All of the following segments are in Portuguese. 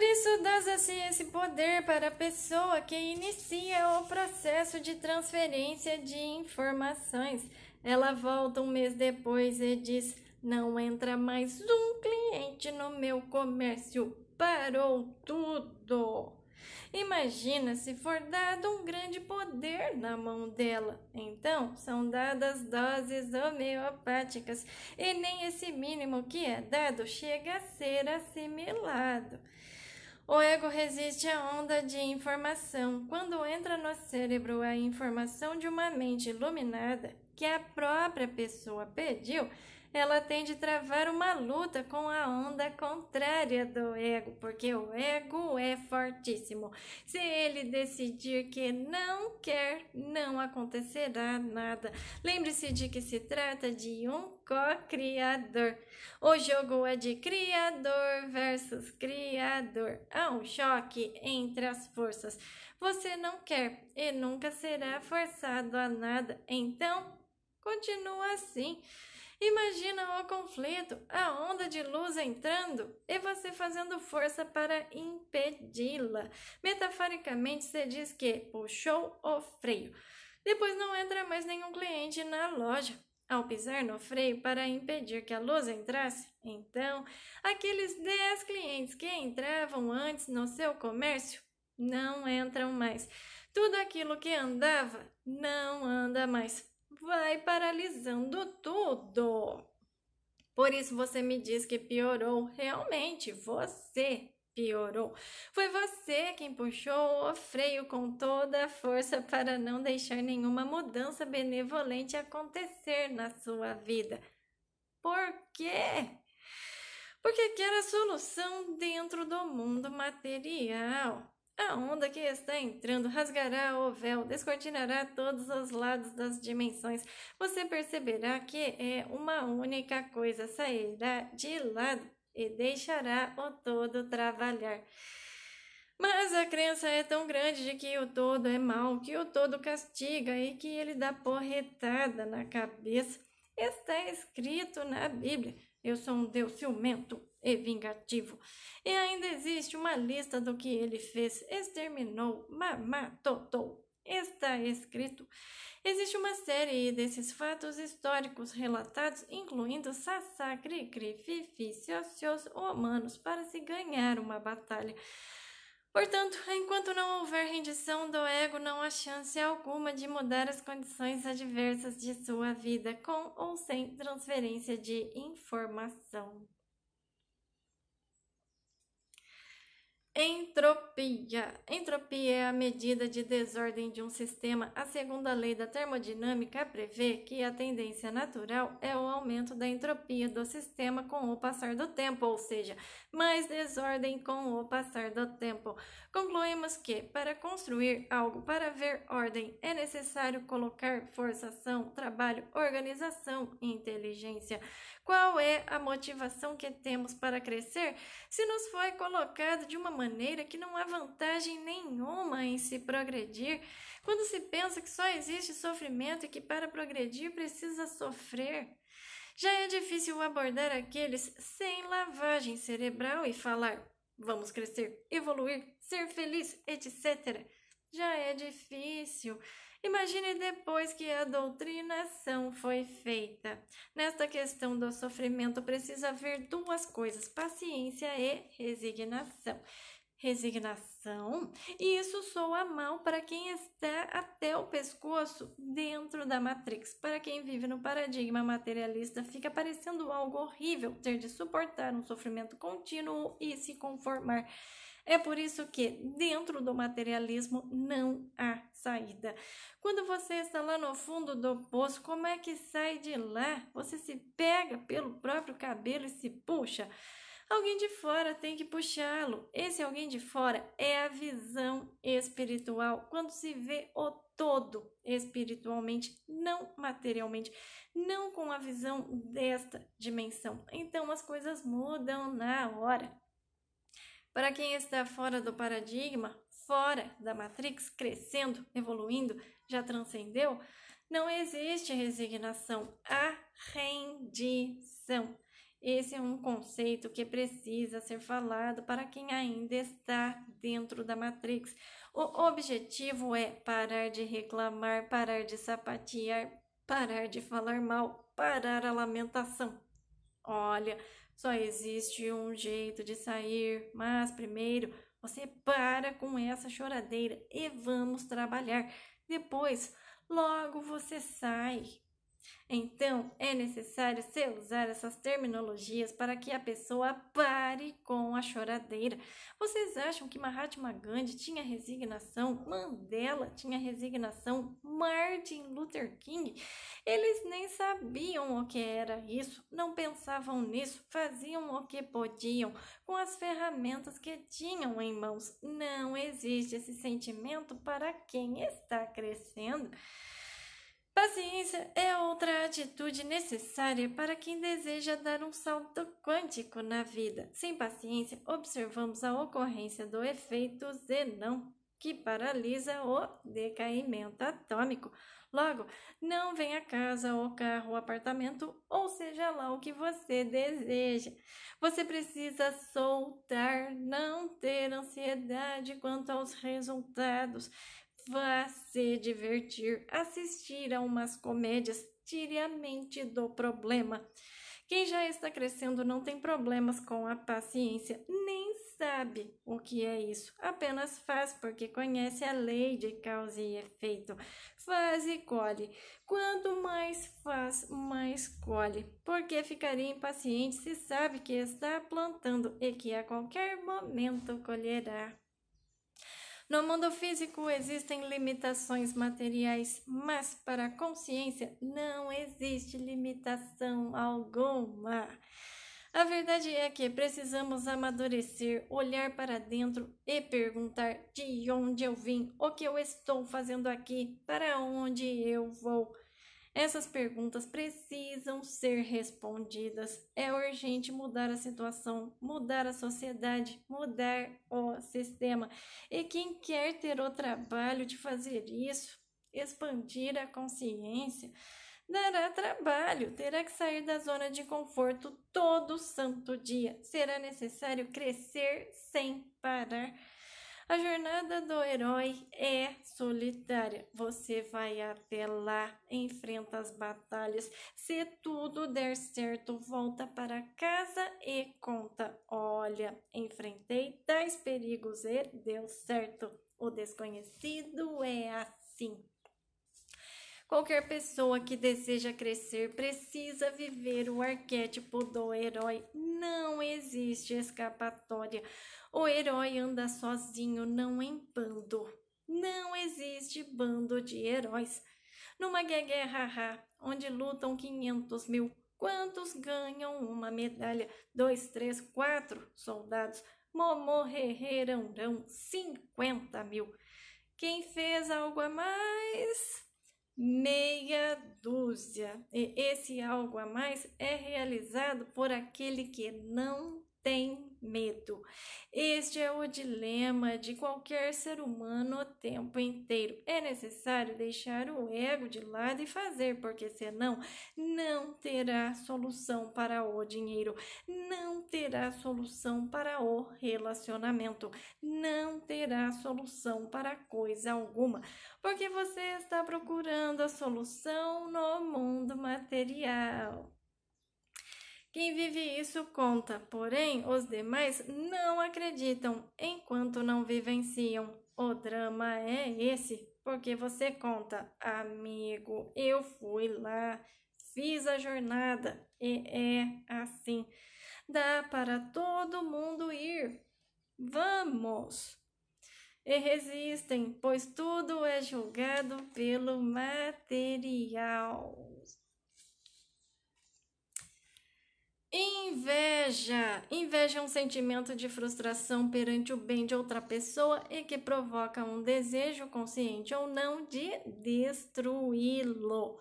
Por isso, dá-se assim, esse poder para a pessoa que inicia o processo de transferência de informações. Ela volta um mês depois e diz: Não entra mais um cliente no meu comércio. Parou tudo. Imagina se for dado um grande poder na mão dela. Então, são dadas doses homeopáticas e nem esse mínimo que é dado chega a ser assimilado. O ego resiste à onda de informação. Quando entra no cérebro a informação de uma mente iluminada que a própria pessoa pediu, ela tende a travar uma luta com a onda contrária do ego, porque o ego é fortíssimo. Se ele decidir que não quer, não acontecerá nada. Lembre-se de que se trata de um co-criador. O jogo é de criador versus criador. Há um choque entre as forças. Você não quer e nunca será forçado a nada. Então, continua assim. Imagina o conflito, a onda de luz entrando e você fazendo força para impedi-la. Metaforicamente, você diz que puxou o freio. Depois não entra mais nenhum cliente na loja. Ao pisar no freio para impedir que a luz entrasse, então, aqueles 10 clientes que entravam antes no seu comércio não entram mais. Tudo aquilo que andava não anda mais vai paralisando tudo. Por isso você me diz que piorou. Realmente, você piorou. Foi você quem puxou o freio com toda a força para não deixar nenhuma mudança benevolente acontecer na sua vida. Por quê? Porque quer a solução dentro do mundo material. A onda que está entrando rasgará o véu, descortinará todos os lados das dimensões. Você perceberá que é uma única coisa, sairá de lado e deixará o todo trabalhar. Mas a crença é tão grande de que o todo é mal, que o todo castiga e que ele dá porretada na cabeça. Está escrito na Bíblia. Eu sou um Deus ciumento e vingativo. E ainda existe uma lista do que ele fez: exterminou, mamatotou. Está escrito. Existe uma série desses fatos históricos relatados, incluindo Sassacre, Cricri, Fifi, Ciocios humanos, para se ganhar uma batalha. Portanto, enquanto não houver rendição do ego, não há chance alguma de mudar as condições adversas de sua vida com ou sem transferência de informação. Entropia. Entropia é a medida de desordem de um sistema. A segunda lei da termodinâmica prevê que a tendência natural é o aumento da entropia do sistema com o passar do tempo, ou seja, mais desordem com o passar do tempo. Concluímos que, para construir algo, para ver ordem, é necessário colocar forçação, trabalho, organização e inteligência. Qual é a motivação que temos para crescer? Se nos foi colocado de uma maneira maneira que não há vantagem nenhuma em se progredir, quando se pensa que só existe sofrimento e que para progredir precisa sofrer. Já é difícil abordar aqueles sem lavagem cerebral e falar vamos crescer, evoluir, ser feliz, etc. Já é difícil. Imagine depois que a doutrinação foi feita. Nesta questão do sofrimento, precisa haver duas coisas: paciência e resignação resignação, e isso soa mal para quem está até o pescoço dentro da Matrix. Para quem vive no paradigma materialista, fica parecendo algo horrível ter de suportar um sofrimento contínuo e se conformar. É por isso que, dentro do materialismo, não há saída. Quando você está lá no fundo do poço, como é que sai de lá? Você se pega pelo próprio cabelo e se puxa. Alguém de fora tem que puxá-lo. Esse alguém de fora é a visão espiritual. Quando se vê o todo espiritualmente, não materialmente, não com a visão desta dimensão. Então as coisas mudam na hora. Para quem está fora do paradigma, fora da matrix, crescendo, evoluindo, já transcendeu, não existe resignação, a rendição. Esse é um conceito que precisa ser falado para quem ainda está dentro da Matrix. O objetivo é parar de reclamar, parar de sapatear, parar de falar mal, parar a lamentação. Olha, só existe um jeito de sair, mas primeiro você para com essa choradeira e vamos trabalhar. Depois, logo você sai. Então, é necessário se usar essas terminologias para que a pessoa pare com a choradeira. Vocês acham que Mahatma Gandhi tinha resignação? Mandela tinha resignação? Martin Luther King? Eles nem sabiam o que era isso, não pensavam nisso, faziam o que podiam com as ferramentas que tinham em mãos. Não existe esse sentimento para quem está crescendo. Paciência é outra atitude necessária para quem deseja dar um salto quântico na vida. Sem paciência, observamos a ocorrência do efeito Zenão, que paralisa o decaimento atômico. Logo, não venha a casa, o carro, o apartamento, ou seja lá o que você deseja. Você precisa soltar, não ter ansiedade quanto aos resultados vá se divertir, assistir a umas comédias, tire a mente do problema. Quem já está crescendo não tem problemas com a paciência, nem sabe o que é isso. Apenas faz porque conhece a lei de causa e efeito. Faz e colhe. Quanto mais faz, mais colhe. Porque ficaria impaciente se sabe que está plantando e que a qualquer momento colherá. No mundo físico existem limitações materiais, mas para a consciência não existe limitação alguma. A verdade é que precisamos amadurecer, olhar para dentro e perguntar de onde eu vim, o que eu estou fazendo aqui, para onde eu vou. Essas perguntas precisam ser respondidas. É urgente mudar a situação, mudar a sociedade, mudar o sistema. E quem quer ter o trabalho de fazer isso, expandir a consciência, dará trabalho, terá que sair da zona de conforto todo santo dia. Será necessário crescer sem parar. A jornada do herói é solitária. Você vai até lá, enfrenta as batalhas. Se tudo der certo, volta para casa e conta: Olha, enfrentei tais perigos e deu certo. O desconhecido é assim. Qualquer pessoa que deseja crescer precisa viver o arquétipo do herói. Não existe escapatória. O herói anda sozinho, não em bando. Não existe bando de heróis. Numa guerra onde lutam 500 mil, quantos ganham uma medalha? Dois, três, quatro soldados. Momô, rererão, 50 mil. Quem fez algo a mais? Meia dúzia. E esse algo a mais é realizado por aquele que não tem medo. Este é o dilema de qualquer ser humano o tempo inteiro. É necessário deixar o ego de lado e fazer, porque senão não terá solução para o dinheiro, não terá solução para o relacionamento, não terá solução para coisa alguma, porque você está procurando a solução no mundo material. Quem vive isso conta, porém os demais não acreditam enquanto não vivenciam. O drama é esse, porque você conta, amigo, eu fui lá, fiz a jornada e é assim. Dá para todo mundo ir. Vamos! E resistem, pois tudo é julgado pelo material. Inveja! Inveja é um sentimento de frustração perante o bem de outra pessoa e que provoca um desejo, consciente ou não, de destruí-lo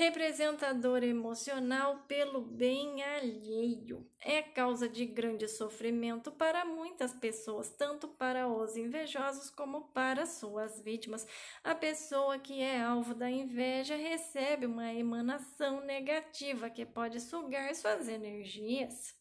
representador emocional pelo bem alheio. É causa de grande sofrimento para muitas pessoas, tanto para os invejosos como para suas vítimas. A pessoa que é alvo da inveja recebe uma emanação negativa que pode sugar suas energias.